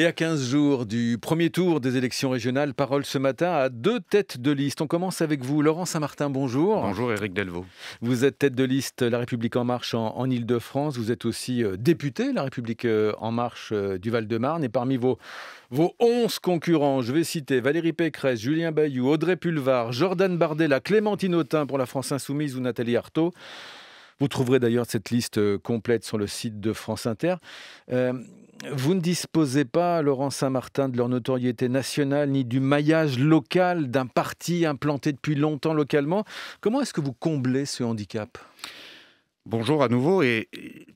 Et à 15 jours du premier tour des élections régionales, parole ce matin à deux têtes de liste. On commence avec vous, Laurent Saint-Martin, bonjour. Bonjour, Éric Delvaux. Vous êtes tête de liste La République En Marche en, Ile-de-France. Vous êtes aussi euh, député La République euh, En Marche euh, du Val-de-Marne. Et parmi vos, vos 11 concurrents, je vais citer Valérie Pécresse, Julien Bayou, Audrey Pulvar, Jordan Bardella, Clémentine Autain pour la France Insoumise ou Nathalie Artaud. Vous trouverez d'ailleurs cette liste complète sur le site de France Inter vous ne disposez pas, Laurent Saint-Martin, de leur notoriété nationale ni du maillage local d'un parti implanté depuis longtemps localement. Comment est-ce que vous comblez ce handicap Bonjour à nouveau. Et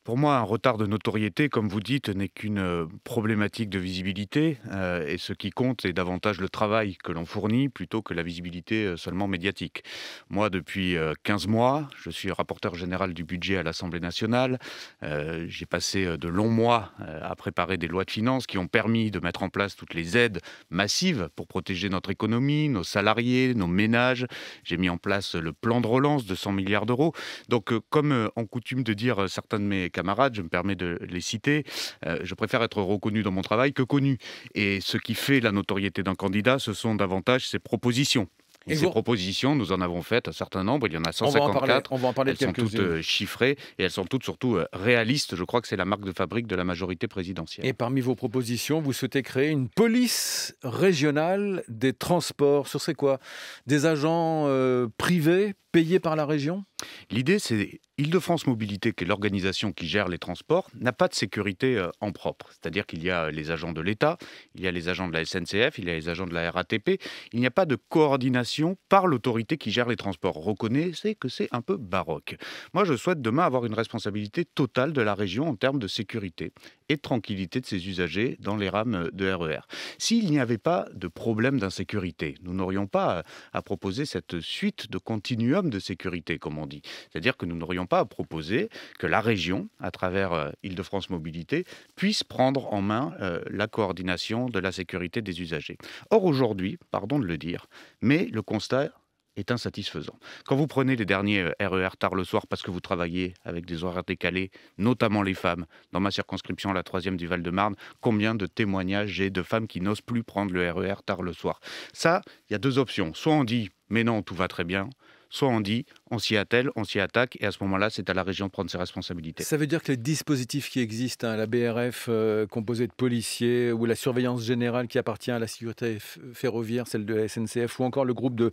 pour moi, un retard de notoriété, comme vous dites, n'est qu'une euh, problématique de visibilité. Euh, et ce qui compte est davantage le travail que l'on fournit plutôt que la visibilité euh, seulement médiatique. Moi, depuis 15 mois, je suis rapporteur général du budget à l'Assemblée nationale. J'ai passé de longs mois à préparer des lois de finances qui ont permis de mettre en place toutes les aides massives pour protéger notre économie, nos salariés, nos ménages. J'ai mis en place le plan de relance de 100 milliards d'euros. Donc, comme coutume de dire euh, certains de mes camarades, je me permets de les citer, euh, je préfère être reconnu dans mon travail que connu. Et ce qui fait la notoriété d'un candidat, ce sont davantage ses propositions. Et, ces propositions, nous en avons faites un certain nombre. Il y en a 154. On va en parler, elles sont toutes euh, chiffrées et elles sont toutes surtout réalistes. Je crois que c'est la marque de fabrique de la majorité présidentielle. Et parmi vos propositions, vous souhaitez créer une police régionale des transports. Sur c'est quoi Des agents privés payés par la région L'idée, c'est Île-de-France Mobilité, qui est l'organisation qui gère les transports, n'a pas de sécurité euh, en propre. C'est-à-dire qu'il y a les agents de l'État, il y a les agents de la SNCF, il y a les agents de la RATP. Il n'y a pas de coordination par l'autorité qui gère les transports. Reconnaissez que c'est un peu baroque. Moi, je souhaite demain avoir une responsabilité totale de la région en termes de sécurité et de tranquillité de ses usagers dans les rames euh, de RER. E S'il n'y avait pas de problème d'insécurité, nous n'aurions pas à proposer cette suite de continuum de sécurité, comme on dit. C'est-à-dire que nous n'aurions pas à proposer que la région, à travers euh, Île-de-France Mobilité, puisse prendre en main euh, la coordination de la sécurité des usagers. Or, aujourd'hui, pardon de le dire, mais le constat est insatisfaisant. Quand vous prenez les derniers RER euh, e tard le soir parce que vous travaillez avec des horaires décalés, notamment les femmes, dans ma circonscription, la troisième du Val-de-Marne, combien de témoignages j'ai de femmes qui n'osent plus prendre le RER e tard le soir Ça, il y a deux options. Soit on dit mais non, tout va très bien, soit on dit on s'y attelle, on s'y attaque, et à ce moment-là, c'est à la région de prendre ses responsabilités. Ça veut dire que les dispositifs qui existent, hein, la BRF euh, composée de policiers, ou la surveillance générale qui appartient à la sécurité ferroviaire, celle de la SNCF, ou encore le groupe de,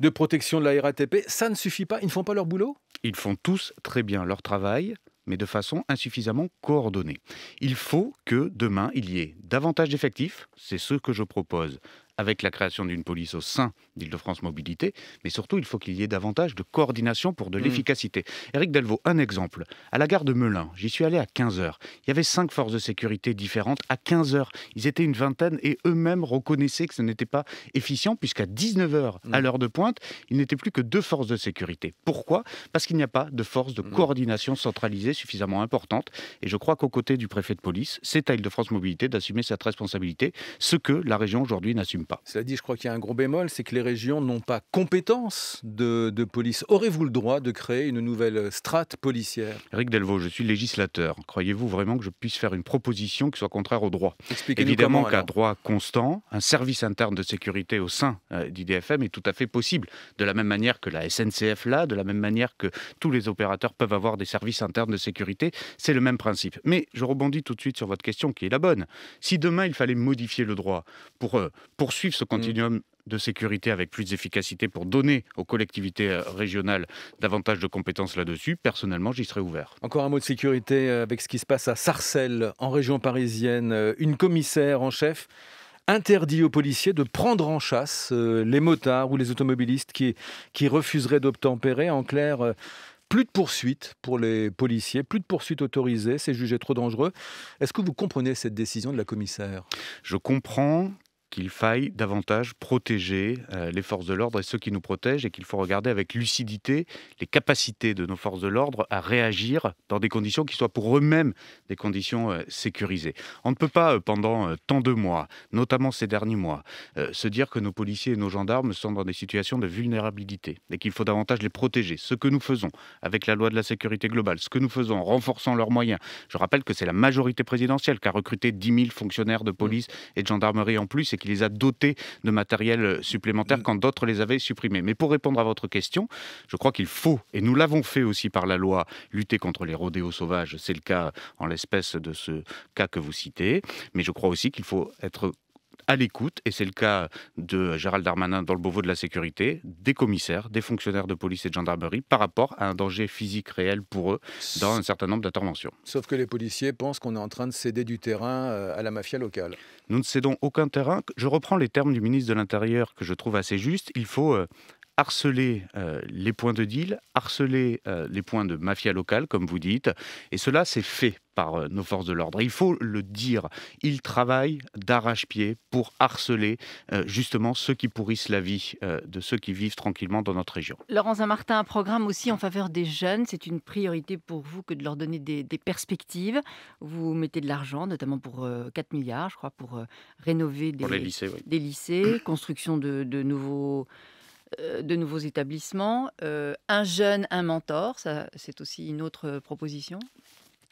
de protection de la RATP, ça ne suffit pas Ils ne font pas leur boulot Ils font tous très bien leur travail, mais de façon insuffisamment coordonnée. Il faut que demain, il y ait davantage d'effectifs, c'est ce que je propose, avec la création d'une police au sein d'Île-de-France Mobilité, mais surtout, il faut qu'il y ait davantage de coordination pour de mm. l'efficacité. Eric Delvaux, un exemple. À la gare de Melun, j'y suis allé à 15h. Il y avait cinq forces de sécurité différentes à 15h. Ils étaient une vingtaine et eux-mêmes reconnaissaient que ce n'était pas efficient, puisqu'à 19h, mm. à l'heure de pointe, il n'était plus que deux forces de sécurité. Pourquoi Parce qu'il n'y a pas de force de mm. coordination centralisée suffisamment importante. Et je crois qu'au côté du préfet de police, c'est à Île-de-France Mobilité d'assumer cette responsabilité, ce que la région aujourd'hui n'assume pas. Cela dit, je crois qu'il y a un gros bémol, c'est que les régions n'ont pas compétence de, police. Aurez-vous le droit de créer une nouvelle strate policière Eric Delvaux, je suis législateur. Croyez-vous vraiment que je puisse faire une proposition qui soit contraire au droit Évidemment qu'à droit constant, un service interne de sécurité au sein euh, d'IDFM est tout à fait possible. De la même manière que la SNCF là, de la même manière que tous les opérateurs peuvent avoir des services internes de sécurité, c'est le même principe. Mais je rebondis tout de suite sur votre question qui est la bonne. Si demain il fallait modifier le droit pour euh, poursuivre Suivre ce mm. continuum de sécurité avec plus d'efficacité pour donner aux collectivités euh, régionales davantage de compétences là-dessus, personnellement, j'y serais ouvert. Encore un mot de sécurité euh, avec ce qui se passe à Sarcelles, en région parisienne. Euh, une commissaire en chef interdit aux policiers de prendre en chasse les motards ou les automobilistes qui, qui refuseraient d'obtempérer. En clair, plus de poursuites pour les policiers, plus de poursuites autorisées, c'est jugé trop dangereux. Est-ce que vous comprenez cette décision de la commissaire Je comprends qu'il faille davantage protéger euh, les forces de l'ordre et ceux qui nous protègent et qu'il faut regarder avec lucidité les capacités de nos forces de l'ordre à réagir dans des conditions qui soient pour eux-mêmes des conditions euh, sécurisées. On ne peut pas euh, pendant tant de mois, notamment ces derniers mois, se dire que nos policiers et nos gendarmes sont dans des situations de vulnérabilité et qu'il faut davantage les protéger. Ce que nous faisons avec la loi de la sécurité globale, ce que nous faisons en renforçant leurs moyens. Je rappelle que c'est la majorité présidentielle qui a recruté 10 000 fonctionnaires de police mmh. et de gendarmerie en plus qui qu'il les a dotés de matériel euh, supplémentaire mm. quand d'autres les avaient supprimés. Mais pour répondre à votre question, je crois qu'il faut, et nous l'avons fait aussi par la loi, lutter contre les rodéos sauvages. C'est le cas en l'espèce de ce cas que vous citez. Mais je crois aussi qu'il faut être à l'écoute, et c'est le cas de Gérald Darmanin dans le Beauvau de la sécurité, des commissaires, des fonctionnaires de police et de gendarmerie par rapport à un danger physique réel pour eux dans un certain nombre d'interventions. Sauf que les policiers pensent qu'on est en train de céder du terrain euh, à la mafia locale. Nous ne cédons aucun terrain. Je reprends les termes du ministre de l'Intérieur que je trouve assez juste. Il faut euh, harceler euh, les points de deal, harceler euh, les points de mafia locale, comme vous dites. Et cela, c'est fait par euh, nos forces de l'ordre. Il faut le dire, ils travaillent d'arrache-pied pour harceler justement ceux qui pourrissent la vie de ceux qui vivent tranquillement dans notre région. Laurence Martin, un programme aussi en faveur des jeunes, c'est une priorité pour vous que de leur donner des, perspectives. Vous mettez de l'argent, notamment pour 4 milliards, je crois, pour rénover des, lycées, construction de nouveaux euh, de nouveaux établissements, euh, un jeune, un mentor, ça, c'est aussi une autre euh, proposition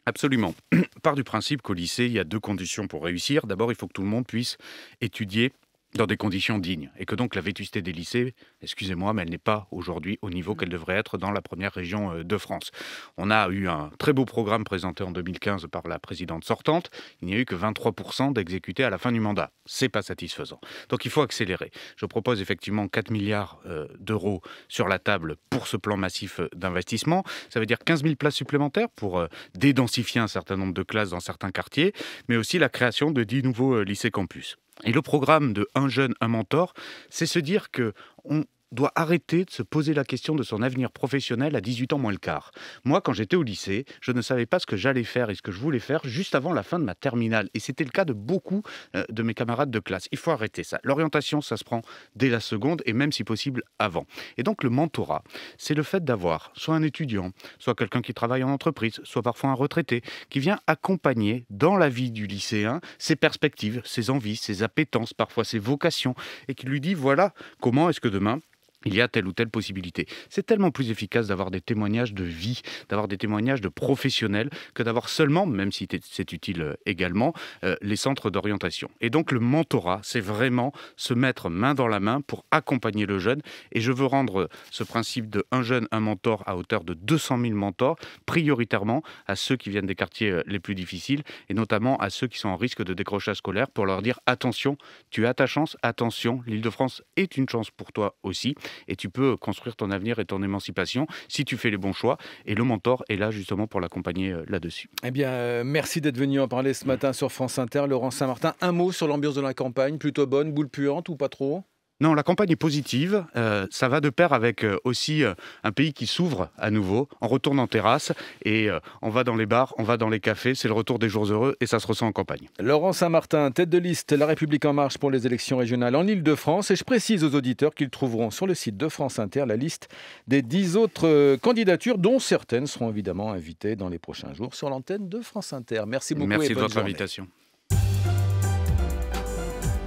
Absolument. Part du principe qu'au lycée, il y a deux conditions pour réussir. D'abord, il faut que tout le monde puisse étudier dans des conditions dignes. Et que donc la vétusté des lycées, excusez-moi, mais elle n'est pas aujourd'hui au niveau qu'elle devrait être dans la première région euh, de France. On a eu un très beau programme présenté en 2015 par la présidente sortante. Il n'y a eu que 23% d'exécutés à la fin du mandat. C'est pas satisfaisant. Donc il faut accélérer. Je propose effectivement 4 milliards euh, d'euros sur la table pour ce plan massif euh, d'investissement. Ça veut dire 15 000 places supplémentaires pour dédensifier un certain nombre de classes dans certains quartiers, mais aussi la création de 10 nouveaux lycées campus. Et le programme de Un jeune, un mentor, c'est se dire que on, doit arrêter de se poser la question de son avenir professionnel à 18 ans moins le quart. Moi, quand j'étais au lycée, je ne savais pas ce que j'allais faire et ce que je voulais faire juste avant la fin de ma terminale. Et c'était le cas de beaucoup euh, de mes camarades de classe. Il faut arrêter ça. L'orientation, ça se prend dès la seconde et même si possible avant. Et donc le mentorat, c'est le fait d'avoir soit un étudiant, soit quelqu'un qui travaille en entreprise, soit parfois un retraité, qui vient accompagner dans la vie du lycéen ses perspectives, ses envies, ses appétences, parfois ses vocations, et qui lui dit voilà comment est-ce que demain il y a telle ou telle possibilité. C'est tellement plus efficace d'avoir des témoignages de vie, d'avoir des témoignages de professionnels, que d'avoir seulement, même si c'est utile euh, également, euh, les centres d'orientation. Et donc le mentorat, c'est vraiment se mettre main dans la main pour accompagner le jeune. Et je veux rendre euh, ce principe de un jeune, un mentor à hauteur de 200 000 mentors, prioritairement à ceux qui viennent des quartiers les plus difficiles, et notamment à ceux qui sont en risque de décrochage scolaire, pour leur dire attention, tu as ta chance, attention, l'Île-de-France est une chance pour toi aussi et tu peux construire ton avenir et ton émancipation si tu fais les bons choix. Et le mentor est là justement pour l'accompagner euh, là-dessus. Eh bien, euh, merci d'être venu en parler ce matin sur France Inter. Laurent Saint-Martin, un mot sur l'ambiance de la campagne, plutôt bonne, boule puante ou pas trop non, la campagne est positive. Euh, ça va de pair avec euh, aussi euh, un pays qui s'ouvre à nouveau. On retourne en terrasse et on va dans les bars, on va dans les cafés. C'est le retour des jours heureux et ça se ressent en campagne. Laurent Saint-Martin, tête de liste La République En Marche pour les élections régionales en Ile-de-France. Et je précise aux auditeurs qu'ils trouveront sur le site de France Inter la liste des dix autres candidatures, dont certaines seront évidemment invitées dans les prochains jours sur l'antenne de France Inter. Merci beaucoup. Merci de votre invitation.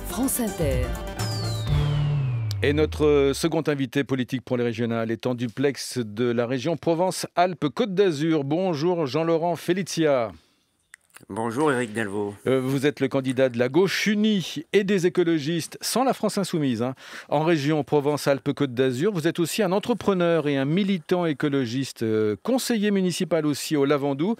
France Inter. Et notre euh, second invité politique pour les régionales est en duplex de la région Provence-Alpes-Côte d'Azur. Bonjour Jean-Laurent Felicia. Bonjour Éric Delvaux. Euh, vous êtes le candidat de la gauche unie et des écologistes, sans la France insoumise, hein, en région Provence-Alpes-Côte d'Azur. Vous êtes aussi un entrepreneur et un militant écologiste, euh, conseiller municipal aussi au Lavandou.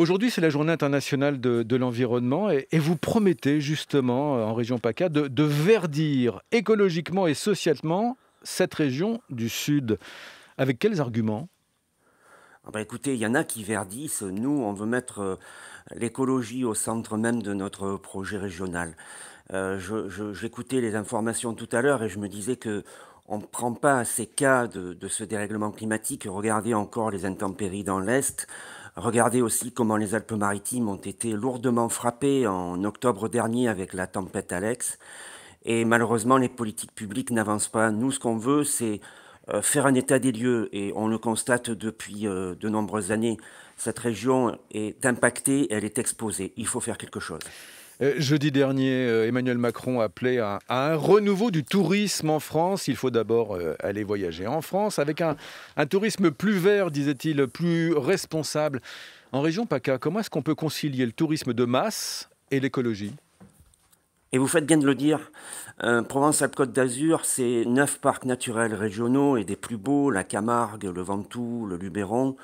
Aujourd'hui, c'est la journée internationale de, l'environnement et, vous promettez justement euh, en région PACA de, verdir écologiquement et socialement cette région du Sud. Avec quels arguments ah bah écoutez, il y en a qui verdissent. Nous, on veut mettre euh, l'écologie au centre même de notre projet régional. Euh, j'écoutais les informations tout à l'heure et je me disais que on ne prend pas ces cas de, de, ce dérèglement climatique. Regardez encore les intempéries dans l'Est. Regardez aussi comment les Alpes-Maritimes ont été lourdement frappées en octobre dernier avec la tempête Alex. Et malheureusement, les politiques publiques n'avancent pas. Nous, ce qu'on veut, c'est euh, faire un état des lieux, et on le constate depuis euh, de nombreuses années, cette région est impactée, elle est exposée. Il faut faire quelque chose. Euh, jeudi dernier, euh, Emmanuel Macron appelait à, un renouveau du tourisme en France. Il faut d'abord euh, aller voyager en France avec un, tourisme plus vert, disait-il, plus responsable. En région PACA, comment est-ce qu'on peut concilier le tourisme de masse et l'écologie et vous faites bien de le dire, Provence-Alpes-Côte d'Azur, c'est neuf parcs naturels régionaux et des plus beaux, la Camargue, le Ventoux, le Luberon,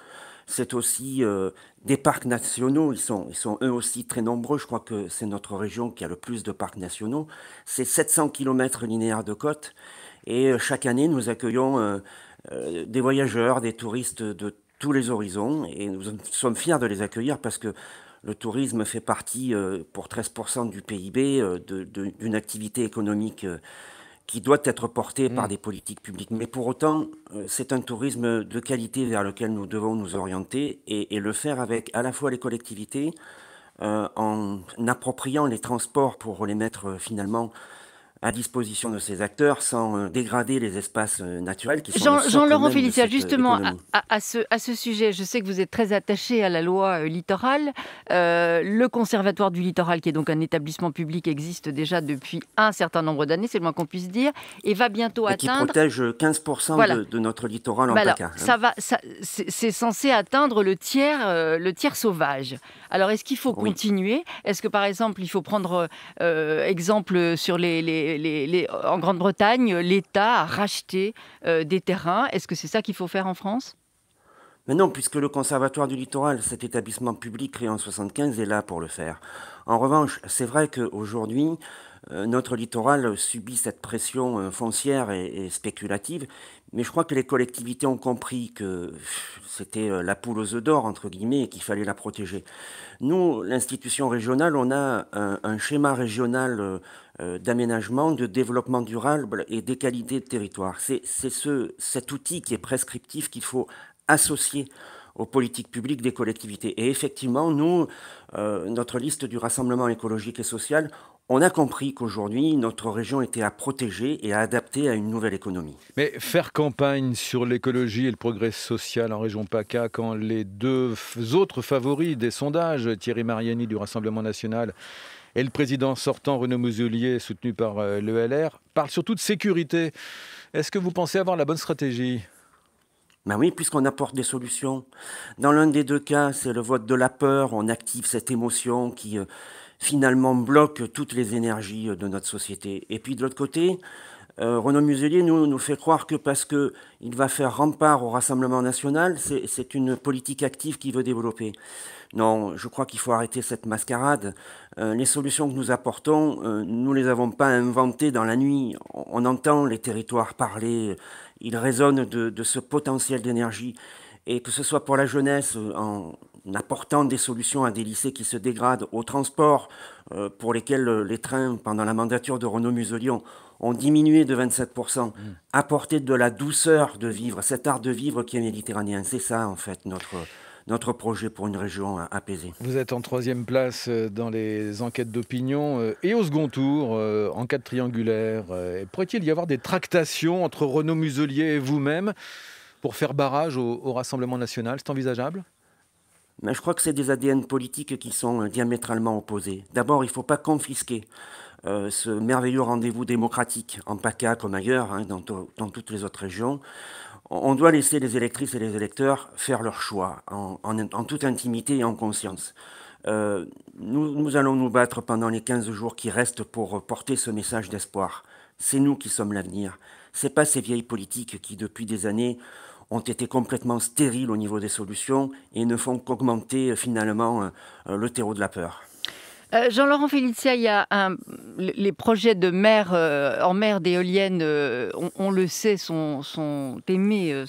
c'est aussi euh, des parcs nationaux. Ils sont, ils sont eux aussi très nombreux. Je crois que c'est notre région qui a le plus de parcs nationaux. C'est 700 km linéaires de côte. Et euh, chaque année, nous accueillons euh, des voyageurs, des touristes de tous les horizons. Et nous sommes fiers de les accueillir parce que le tourisme fait partie, pour 13% du PIB, d'une activité économique qui doit être porté par mm. des politiques publiques. Mais pour autant, euh, c'est un tourisme de qualité vers lequel nous devons nous orienter et, le faire avec à la fois les collectivités, euh, en appropriant les transports pour les mettre euh, finalement à disposition de ces acteurs sans euh, dégrader les espaces euh, naturels qui sont Jean, laurent Félicia, euh, justement, à, ce, à ce sujet, je sais que vous êtes très attaché à la loi littorale. le Conservatoire du littoral, qui est donc un établissement public, existe déjà depuis un certain nombre d'années, c'est le moins qu'on puisse dire, et va bientôt et atteindre... qui protège 15% de, notre littoral en bah hein. ça va, c'est, censé atteindre le tiers, le tiers sauvage. Alors, est-ce qu'il faut continuer Est-ce que, par exemple, il faut prendre exemple sur les, les en Grande-Bretagne, l'État a racheté euh, des terrains. Est-ce que c'est ça qu'il faut faire en France mais non, puisque le Conservatoire du Littoral, cet établissement public créé en 1975, est là pour le faire. En revanche, c'est vrai qu'aujourd'hui, euh, notre littoral subit cette pression euh, foncière et, spéculative, mais je crois que les collectivités ont compris que c'était la poule aux œufs d'or, entre guillemets, et qu'il fallait la protéger. Nous, l'institution régionale, on a un schéma régional euh, d'aménagement, de développement durable et des qualités de territoire. C'est ce, cet outil qui est prescriptif qu'il faut associer aux politiques publiques des collectivités. Et effectivement, nous, euh, notre liste du Rassemblement écologique et social, on a compris qu'aujourd'hui, notre région était à protéger et à adapter à une nouvelle économie. Mais faire campagne sur l'écologie et le progrès social en région PACA, quand les deux autres favoris des sondages, Thierry Mariani du Rassemblement national et le président sortant, Renaud Muselier, soutenu par euh, l'ELR, parle surtout de sécurité. Est-ce que vous pensez avoir la bonne stratégie ben oui, puisqu'on apporte des solutions. Dans l'un des deux cas, c'est le vote de la peur. On active cette émotion qui euh, finalement bloque toutes les énergies euh, de notre société. Et puis de l'autre côté, Renaud Muselier nous, nous fait croire que parce qu'il va faire rempart au Rassemblement national, c'est une politique active qu'il veut développer. Non, je crois qu'il faut arrêter cette mascarade. Euh, les solutions que nous apportons, euh, nous ne les avons pas inventées dans la nuit. On, entend les territoires parler, ils résonnent de, ce potentiel d'énergie. Et que ce soit pour la jeunesse, euh, en apportant des solutions à des lycées qui se dégradent, au transport, pour lesquels les trains, pendant la mandature de Renaud Muselion, ont diminué de 27%. Mm. Apporter de la douceur de vivre, cet art de vivre qui est méditerranéen, c'est ça en fait notre notre projet pour une région apaisée. Vous êtes en troisième place euh, dans les enquêtes d'opinion euh, et au second tour, en cas de triangulaire. Euh, pourrait-il y avoir des tractations entre Renaud Muselier et vous-même pour faire barrage au, Rassemblement national C'est envisageable mais je crois que c'est des ADN politiques qui sont diamétralement opposés. D'abord, il ne faut pas confisquer ce merveilleux rendez-vous démocratique en PACA comme ailleurs, hein, dans, toutes les autres régions on doit laisser les électrices et les électeurs faire leur choix en, toute intimité et en conscience. Euh, nous, allons nous battre pendant les 15 jours qui restent pour porter ce message d'espoir. C'est nous qui sommes l'avenir. C'est pas ces vieilles politiques qui, depuis des années, ont été complètement stériles au niveau des solutions et ne font qu'augmenter euh, finalement euh, le terreau de la peur. Euh, Jean-Laurent Felicia, il y a les projets de mer euh, en mer d'éoliennes, euh, on, le sait, sont, aimés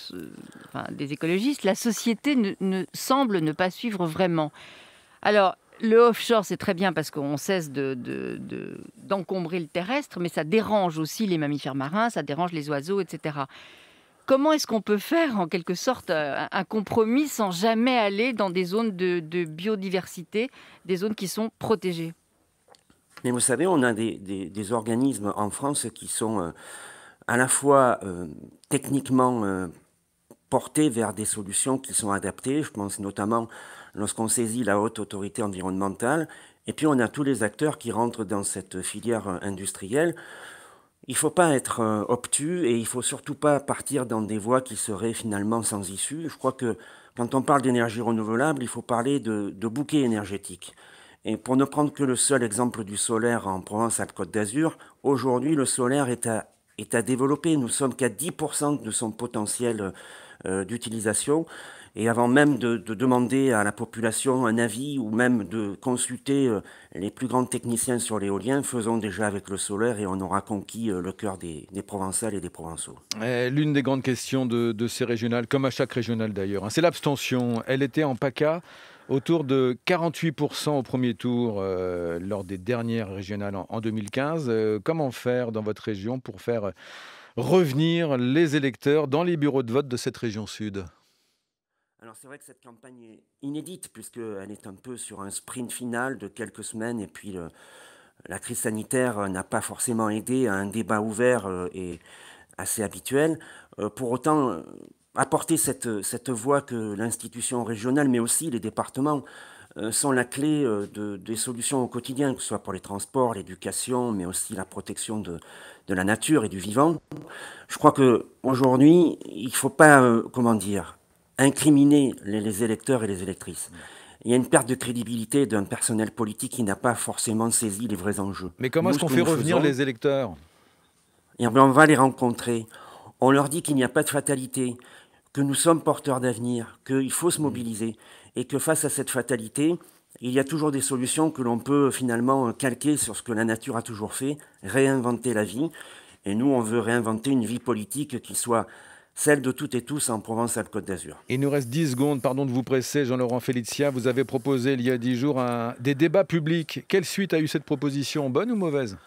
des écologistes. La société ne, semble ne pas suivre vraiment. Alors, le offshore, c'est très bien parce qu'on cesse d'encombrer le terrestre, mais ça dérange aussi les mammifères marins, ça dérange les oiseaux, etc. Comment est-ce qu'on peut faire, en quelque sorte, euh, un compromis sans jamais aller dans des zones de, biodiversité, des zones qui sont protégées Mais vous savez, on a des, organismes en France qui sont euh, à la fois euh, techniquement portés vers des solutions qui sont adaptées. Je pense notamment lorsqu'on saisit la haute autorité environnementale. Et puis on a tous les acteurs qui rentrent dans cette filière industrielle. Il ne faut pas être euh, obtus et il ne faut surtout pas partir dans des voies qui seraient finalement sans issue. Je crois que quand on parle d'énergie renouvelable, il faut parler de, bouquets énergétiques. énergétique. Et pour ne prendre que le seul exemple du solaire en Provence-Alpes-Côte d'Azur, aujourd'hui le solaire est à, est à développer. Nous sommes qu'à 10% de son potentiel euh, euh, d'utilisation. Et avant même de, demander à la population un avis ou même de consulter euh, les plus grands techniciens sur l'éolien, faisons déjà avec le solaire et on aura conquis euh, le cœur des, des Provençales et des Provençaux. Eh, l'une des grandes questions de, ces régionales, comme à chaque régionale d'ailleurs, hein, c'est l'abstention. Elle était en PACA autour de 48% au premier tour lors des dernières régionales en, 2015. comment faire dans votre région pour faire revenir les électeurs dans les bureaux de vote de cette région sud alors c'est vrai que cette campagne est inédite puisqu'elle est un peu sur un sprint final de quelques semaines et puis la crise sanitaire n'a pas forcément aidé à un débat ouvert euh, et assez habituel. Euh, pour autant, euh, apporter cette, cette voix que l'institution régionale mais aussi les départements euh, sont la clé euh, de, des solutions au quotidien, que ce soit pour les transports, l'éducation, mais aussi la protection de, la nature et du vivant. Je crois qu'aujourd'hui, il ne faut pas, euh, comment dire, incriminer les, électeurs et les électrices. Il y a une perte de crédibilité d'un personnel politique qui n'a pas forcément saisi les vrais enjeux. Mais comment est-ce qu'on fait revenir les électeurs et eh On va les rencontrer. On leur dit qu'il n'y a pas de fatalité, que nous sommes porteurs d'avenir, qu'il faut se mobiliser et que face à cette fatalité, il y a toujours des solutions que l'on peut finalement calquer sur ce que la nature a toujours fait, réinventer la vie. Et nous, on veut réinventer une vie politique qui soit celle de toutes et tous en Provence-Alpes-Côte d'Azur. Il nous reste 10 secondes, pardon de vous presser, Jean-Laurent Félicia Vous avez proposé il y a 10 jours des débats publics. Quelle suite a eu cette proposition, bonne ou mauvaise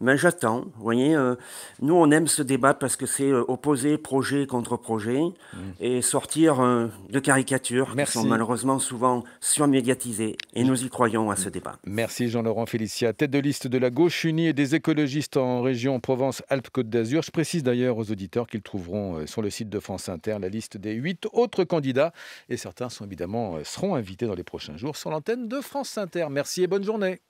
mais j'attends. Vous voyez, euh, nous, on aime ce débat parce que c'est opposé euh, opposer projet contre projet mm. et sortir euh, de caricatures qui sont malheureusement souvent surmédiatisées. Et nous y croyons à ce débat. Merci Jean-Laurent Félicia, tête de liste de la gauche unie et des écologistes en région Provence-Alpes-Côte d'Azur. Je précise d'ailleurs aux auditeurs qu'ils trouveront sur le site de France Inter la liste des huit autres candidats. Et certains sont évidemment, seront invités dans les prochains jours sur l'antenne de France Inter. Merci et bonne journée.